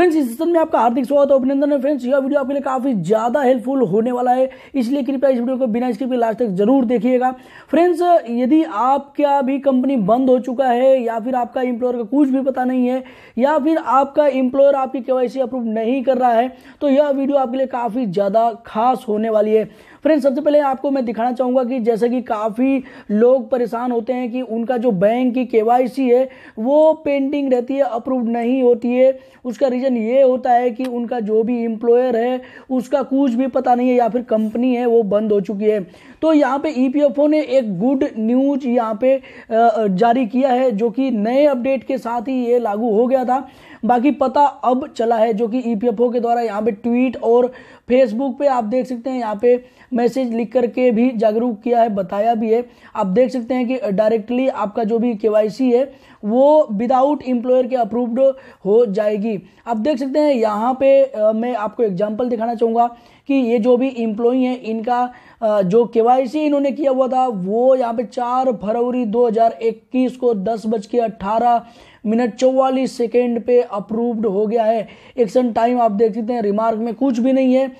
friends इस session में आपका हार्दिक स्वागत और अभिनंदन है फ्रेंड्स यह वीडियो आपके लिए काफी ज्यादा हेल्पफुल होने वाला है इसलिए कृपया इस वीडियो को बिना स्किप के लास्ट तक जरूर देखिएगा फ्रेंड्स यदि आपका भी कंपनी बंद हो चुका है या फिर आपका इंप्लॉयर का कुछ भी पता नहीं है या फिर आपका इंप्लॉयर आपकी केवाईसी अप्रूव नहीं कर रहा है तो यह वीडियो आपके लिए काफी ज्यादा खास होने वाली है फ्रेंड्स सबसे पहले आपको मैं दिखाना चाहूँगा कि जैसे कि काफ़ी लोग परेशान होते हैं कि उनका जो बैंक की के है वो पेंडिंग रहती है अप्रूव नहीं होती है उसका रीज़न ये होता है कि उनका जो भी एम्प्लॉयर है उसका कुछ भी पता नहीं है या फिर कंपनी है वो बंद हो चुकी है तो यहाँ पे ईपीएफओ e ने एक गुड न्यूज यहाँ पे जारी किया है जो कि नए अपडेट के साथ ही ये लागू हो गया था बाकी पता अब चला है जो कि ई e के द्वारा यहाँ पे ट्वीट और फेसबुक पे आप देख सकते हैं यहाँ पे मैसेज लिख करके भी जागरूक किया है बताया भी है आप देख सकते हैं कि डायरेक्टली आपका जो भी के है वो विदाउट एम्प्लॉयर के अप्रूव्ड हो जाएगी आप देख सकते हैं यहाँ पे मैं आपको एग्जाम्पल दिखाना चाहूँगा कि ये जो भी इम्प्लॉई हैं इनका जो के इन्होंने किया हुआ था वो यहाँ पे चार फरवरी 2021 को दस बज के अट्ठारह मिनट चौवालीस सेकेंड पे अप्रूव्ड हो गया है एक्शन टाइम आप देख सकते हैं रिमार्क में कुछ भी नहीं है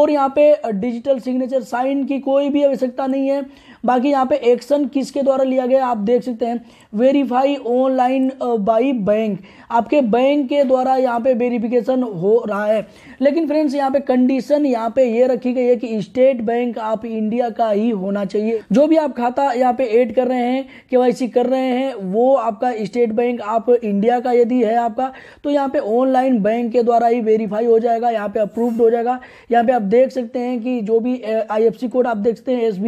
और यहाँ पे डिजिटल सिग्नेचर साइन की कोई भी आवश्यकता नहीं है बाकी यहाँ पे एक्शन किसके द्वारा लिया गया आप देख सकते हैं वेरीफाई ऑनलाइन बाई बैंक आपके बैंक के द्वारा यहाँ पे वेरिफिकेशन हो रहा है लेकिन फ्रेंड्स यहाँ पे कंडीशन यहाँ पे ये रखी गई है कि स्टेट बैंक ऑफ इंडिया का ही होना चाहिए जो भी आप खाता यहाँ पे ऐड कर रहे हैं के कर रहे हैं वो आपका स्टेट बैंक ऑफ इंडिया का यदि है आपका तो यहाँ पे ऑनलाइन बैंक के द्वारा ही वेरीफाई हो जाएगा यहाँ पे अप्रूव्ड हो जाएगा यहाँ पे आप देख सकते हैं कि जो भी आईएफसी uh, कोड आप देख सकते हैं एस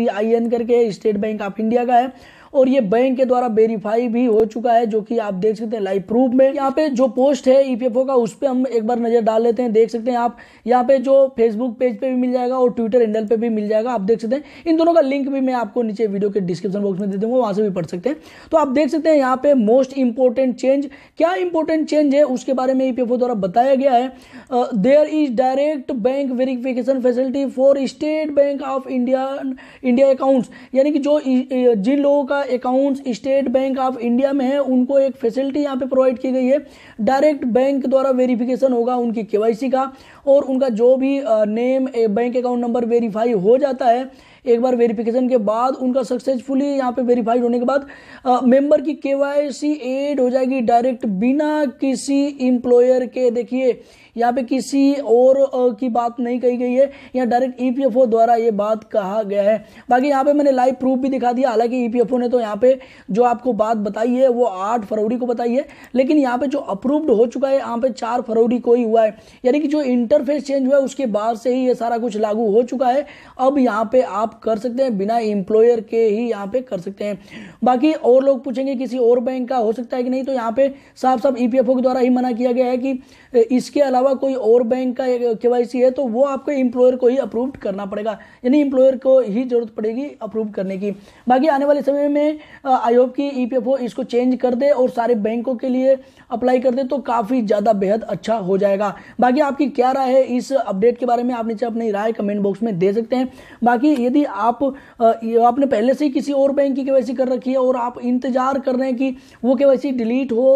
करके स्टेट बैंक ऑफ इंडिया का है और ये बैंक के द्वारा वेरीफाई भी हो चुका है जो कि आप देख सकते हैं लाइव प्रूफ में यहाँ पे जो पोस्ट है ईपीएफओ e का उस पर हम एक बार नजर डाल लेते हैं देख सकते हैं आप यहाँ पे जो फेसबुक पेज पे भी मिल जाएगा और ट्विटर हैंडल पे भी मिल जाएगा आप देख सकते हैं इन दोनों का लिंक भी मैं आपको नीचे वीडियो के डिस्क्रिप्शन बॉक्स में दे दूंगा वहां से भी पढ़ सकते हैं तो आप देख सकते हैं यहाँ पे मोस्ट इंपोर्टेंट चेंज क्या इंपॉर्टेंट चेंज है उसके बारे में ईपीएफओ e द्वारा बताया गया है there is direct bank verification facility for State Bank of India India accounts यानी कि जो जिन लोगों का accounts State Bank of India में है उनको एक फैसिलिटी यहाँ पे प्रोवाइड की गई है डायरेक्ट बैंक द्वारा वेरिफिकेशन होगा उनकी केवाईसी का और उनका जो भी name bank account number verify हो जाता है एक बार वेरिफिकेशन के बाद उनका सक्सेसफुली यहाँ पे वेरीफाइड होने के बाद मेंबर की के एड हो जाएगी डायरेक्ट बिना किसी इम्प्लॉयर के देखिए यहाँ पे किसी और की बात नहीं कही गई है यहाँ डायरेक्ट ई e द्वारा ये बात कहा गया है बाकी यहाँ पे मैंने लाइव प्रूफ भी दिखा दिया हालांकि ई e ने तो यहाँ पे जो आपको बात बताई है वो आठ फरवरी को बताई है लेकिन यहाँ पे जो अप्रूव्ड हो चुका है यहाँ पे चार फरवरी को ही हुआ है यानी कि जो इंटरफेस चेंज हुआ है उसके बाद से ही ये सारा कुछ लागू हो चुका है अब यहाँ पे आप आप कर सकते हैं बिना इंप्लॉयर के ही यहाँ पे कर सकते हैं बाकी और लोग पूछेंगे किसी और बैंक का हो सकता है कि नहीं तो यहाँ पे साफ साफ ई के द्वारा ही मना किया गया है कि इसके अलावा कोई और बैंक का के है तो वो आपको इंप्लॉयर को ही अप्रूव करना पड़ेगा यानी इंप्लॉयर को ही जरूरत पड़ेगी अप्रूव करने की बाकी आने वाले समय में आई होप की ई e इसको चेंज कर दे और सारे बैंकों के लिए अप्लाई कर दे तो काफ़ी ज़्यादा बेहद अच्छा हो जाएगा बाकी आपकी क्या राय है इस अपडेट के बारे में आप नीचे अपनी राय कमेंट बॉक्स में दे सकते हैं बाकी यदि कि आप आपने पहले से ही किसी और बैंक की के कर रखी है और आप इंतजार कर रहे हैं कि वो के डिलीट हो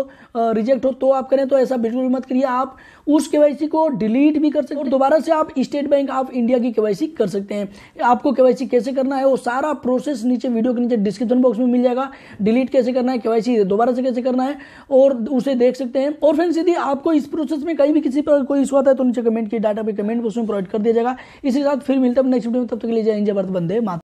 रिजेक्ट हो तो आप करें तो ऐसा बिल्कुल मत करिए आप उस के को डिलीट भी कर सकते हैं दोबारा से आप स्टेट बैंक ऑफ इंडिया की के कर सकते हैं आपको के कैसे करना है वो सारा प्रोसेस नीचे वीडियो के नीचे डिस्क्रिप्शन बॉक्स में मिल जाएगा डिलीट कैसे करना है के दोबारा से कैसे करना है और उसे देख सकते हैं और फ्रेंड्स यदि आपको इस प्रोसेस में कहीं भी किसी पर कोई इशू आता है तो नीचे कमेंट की डाटा भी कमेंट बॉक्स में प्रोवाइड कर दिया जाएगा इसी साथ फिर मिलता है नेक्स्ट वीडियो में तब तक के लिए जय हिंद भारत बंदे